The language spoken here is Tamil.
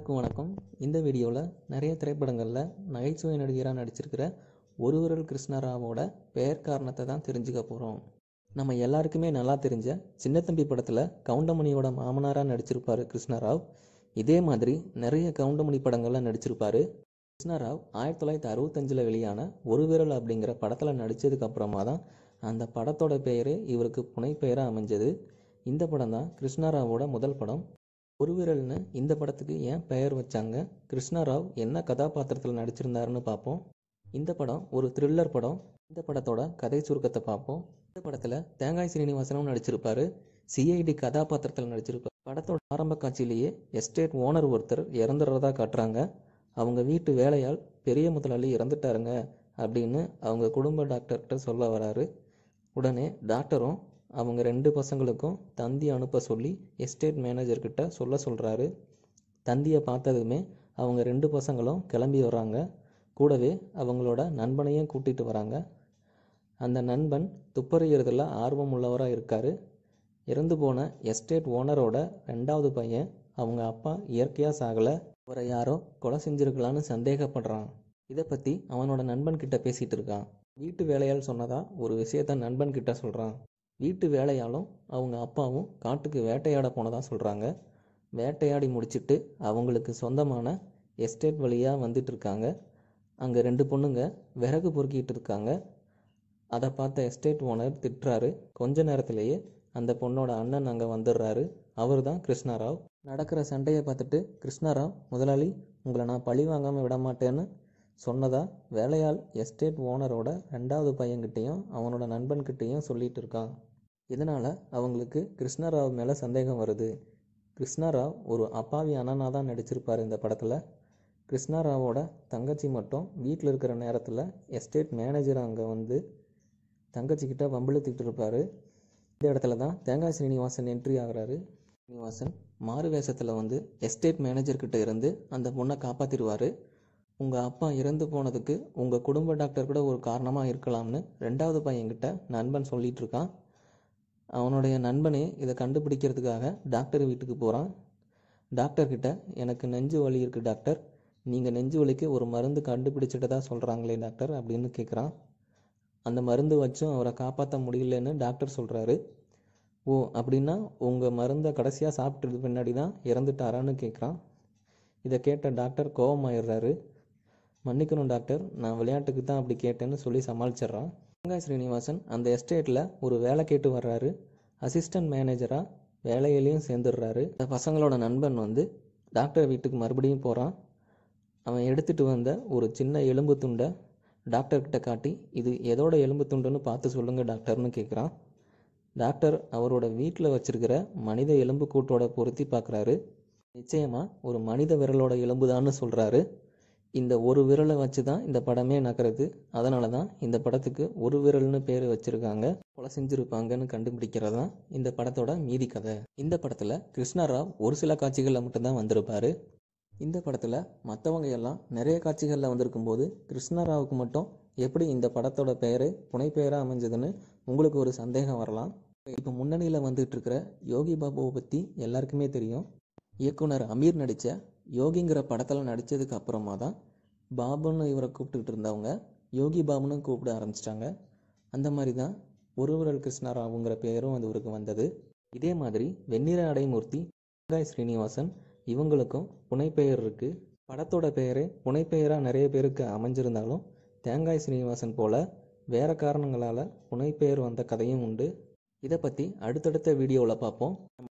எல்லாருக்கும் வணக்கம் இந்த வீடியோவில் நிறைய திரைப்படங்களில் நகைச்சுவை நடிகராக நடிச்சிருக்கிற ஒருவரல் கிருஷ்ணராவோட பெயர் காரணத்தை தான் தெரிஞ்சுக்க போகிறோம் நம்ம எல்லாருக்குமே நல்லா தெரிஞ்ச சின்னத்தம்பி படத்தில் கவுண்டமணியோட மாமனாராக நடிச்சிருப்பார் கிருஷ்ணராவ் இதே மாதிரி நிறைய கவுண்டமணி படங்களில் நடிச்சிருப்பார் கிருஷ்ணராவ் ஆயிரத்தி தொள்ளாயிரத்தி அறுபத்தஞ்சில் வெளியான ஒரு விரல் அப்படிங்கிற படத்தில் நடித்ததுக்கப்புறமா தான் அந்த படத்தோட பெயரே இவருக்கு புனைப்பெயராக அமைஞ்சது இந்த படம் தான் கிருஷ்ணராவோட முதல் படம் ஒருவிரல்னு இந்த படத்துக்கு ஏன் பெயர் வச்சாங்க கிருஷ்ணராவ் என்ன கதாபாத்திரத்தில் நடிச்சிருந்தாருன்னு பார்ப்போம் இந்த படம் ஒரு த்ரில்லர் படம் இந்த படத்தோட கதை சுருக்கத்தை பார்ப்போம் இந்த படத்தில் தேங்காய் சீனிவாசனும் நடிச்சிருப்பாரு சிஐடி கதாபாத்திரத்தில் நடிச்சிருப்பார் படத்தோட ஆரம்ப காட்சியிலேயே எஸ்டேட் ஓனர் ஒருத்தர் இறந்துடுறதா காட்டுறாங்க அவங்க வீட்டு வேலையால் பெரிய முதலாளி இறந்துட்டாருங்க அப்படின்னு அவங்க குடும்ப டாக்டர்கிட்ட சொல்ல வராரு உடனே டாக்டரும் அவங்க ரெண்டு பசங்களுக்கும் தந்தி அனுப்ப சொல்லி எஸ்டேட் மேனேஜர்கிட்ட சொல்ல சொல்கிறாரு தந்தியை பார்த்ததுமே அவங்க ரெண்டு பசங்களும் கிளம்பி வராங்க கூடவே அவங்களோட நண்பனையும் கூட்டிகிட்டு வராங்க அந்த நண்பன் துப்பறிகிறதுல ஆர்வம் உள்ளவராக இருக்கார் இறந்து போன எஸ்டேட் ஓனரோட ரெண்டாவது பையன் அவங்க அப்பா இயற்கையாக சாகலை அவரை யாரோ கொலை செஞ்சுருக்கலான்னு சந்தேகப்படுறான் இதை பற்றி அவனோட நண்பன்கிட்ட பேசிகிட்டு இருக்கான் வீட்டு வேலையால் சொன்னதாக ஒரு விஷயத்த நண்பன்கிட்ட சொல்கிறான் வீட்டு வேலையாலும் அவங்க அப்பாவும் காட்டுக்கு வேட்டையாட போனதாக சொல்கிறாங்க வேட்டையாடி முடிச்சுட்டு அவங்களுக்கு சொந்தமான எஸ்டேட் வழியாக வந்துட்டு இருக்காங்க அங்கே ரெண்டு பொண்ணுங்க விறகு பொறுக்கிட்டு இருக்காங்க அதை பார்த்த எஸ்டேட் ஓனர் திட்டுறாரு கொஞ்ச நேரத்திலேயே அந்த பொண்ணோட அண்ணன் அங்கே வந்துடுறாரு அவர் தான் கிருஷ்ணாராவ் நடக்கிற சண்டையை பார்த்துட்டு கிருஷ்ணாராவ் முதலாளி உங்களை நான் பழி வாங்காமல் விட மாட்டேன்னு சொன்னதா வேலையால் எஸ்டேட் ஓனரோட ரெண்டாவது பையன்கிட்டேயும் அவனோட நண்பன்கிட்டேயும் சொல்லிட்டு இருக்கான் இதனால் அவங்களுக்கு கிருஷ்ணராவ் மேலே சந்தேகம் வருது கிருஷ்ணராவ் ஒரு அப்பாவி அண்ணனாக தான் நடிச்சிருப்பார் இந்த படத்தில் கிருஷ்ணராவோட தங்கச்சி மட்டும் வீட்டில் இருக்கிற நேரத்தில் எஸ்டேட் மேனேஜர் அங்கே வந்து தங்கச்சிக்கிட்ட வம்பிழுத்துக்கிட்டு இருப்பார் இந்த இடத்துல தான் தேங்காய் ஸ்ரீனிவாசன் என்ட்ரி ஆகிறாரு ஸ்ரீனிவாசன் மாறு வேஷத்தில் வந்து எஸ்டேட் மேனேஜர்கிட்ட இருந்து அந்த பொண்ணை காப்பாற்றிடுவார் உங்கள் அப்பா இறந்து போனதுக்கு உங்கள் குடும்ப டாக்டர் கூட ஒரு காரணமாக இருக்கலாம்னு ரெண்டாவது பையன்கிட்ட நண்பன் சொல்லிகிட்டு இருக்கான் அவனுடைய நண்பனே இதை கண்டுபிடிக்கிறதுக்காக டாக்டர் வீட்டுக்கு போகிறான் டாக்டர்கிட்ட எனக்கு நெஞ்சு வலி இருக்குது டாக்டர் நீங்கள் நெஞ்சு வலிக்கு ஒரு மருந்து தான் சொல்கிறாங்களே டாக்டர் அப்படின்னு கேட்குறான் அந்த மருந்து வச்சும் அவரை காப்பாற்ற முடியலன்னு டாக்டர் சொல்கிறாரு ஓ அப்படின்னா உங்கள் மருந்தை கடைசியாக சாப்பிட்டது பின்னாடி தான் இறந்துட்டாரான்னு கேட்குறான் இதை கேட்ட டாக்டர் கோபமாயிடுறாரு மன்னிக்கணும் டாக்டர் நான் விளையாட்டுக்கு தான் அப்படி கேட்டேன்னு சொல்லி சமாளிச்சிட்றான் ரங்கா ஸ்ரீனிவாசன் அந்த எஸ்டேட்டில் ஒரு வேலை கேட்டு வர்றாரு அசிஸ்டன்ட் மேனேஜராக வேலையிலையும் சேர்ந்துடுறாரு அந்த பசங்களோட நண்பன் வந்து டாக்டர் வீட்டுக்கு மறுபடியும் போகிறான் அவன் எடுத்துகிட்டு வந்த ஒரு சின்ன எலும்பு துண்டை டாக்டர்கிட்ட காட்டி இது எதோட எலும்பு துண்டுன்னு பார்த்து சொல்லுங்கள் டாக்டர்னு கேட்குறான் டாக்டர் அவரோட வீட்டில் வச்சுருக்கிற மனித எலும்பு கூட்டோட பொருத்தி பார்க்குறாரு நிச்சயமாக ஒரு மனித விரலோட எலும்பு தான்னு சொல்கிறாரு இந்த ஒரு விரலை வச்சு தான் இந்த படமே நகருது அதனால தான் இந்த படத்துக்கு ஒரு விரல்னு பேர் வச்சுருக்காங்க கொலை செஞ்சுருப்பாங்கன்னு கண்டுபிடிக்கிறது தான் இந்த படத்தோட மீதி கதை இந்த படத்தில் கிருஷ்ணராவ் ஒரு சில காட்சிகளில் மட்டும்தான் வந்திருப்பார் இந்த படத்தில் மற்றவங்க எல்லாம் நிறைய காட்சிகளில் வந்திருக்கும் போது கிருஷ்ணராவுக்கு மட்டும் எப்படி இந்த படத்தோட பெயர் பெயராக அமைஞ்சதுன்னு உங்களுக்கு ஒரு சந்தேகம் வரலாம் இப்போ முன்னணியில் வந்துட்டு இருக்கிற யோகி பாபுவை பற்றி எல்லாருக்குமே தெரியும் இயக்குனர் அமீர் நடித்த யோகிங்கிற படத்தில் நடித்ததுக்கு அப்புறமா தான் பாபுன்னு இவரை கூப்பிட்டுக்கிட்டு இருந்தவங்க யோகி பாபுன்னு கூப்பிட ஆரம்பிச்சிட்டாங்க அந்த மாதிரி தான் ஒருவரல் கிருஷ்ணராவுங்கிற பெயரும் அது இவருக்கு வந்தது இதே மாதிரி வெண்ணிற அடைமூர்த்தி ராய் ஸ்ரீனிவாசன் இவங்களுக்கும் புனைப்பெயர் இருக்குது படத்தோட பெயரே புனைப்பெயராக நிறைய பேருக்கு அமைஞ்சிருந்தாலும் தேங்காய் ஸ்ரீனிவாசன் போல் வேறு காரணங்களால் புனைப்பெயர் வந்த கதையும் உண்டு இதை பற்றி அடுத்தடுத்த வீடியோவில் பார்ப்போம்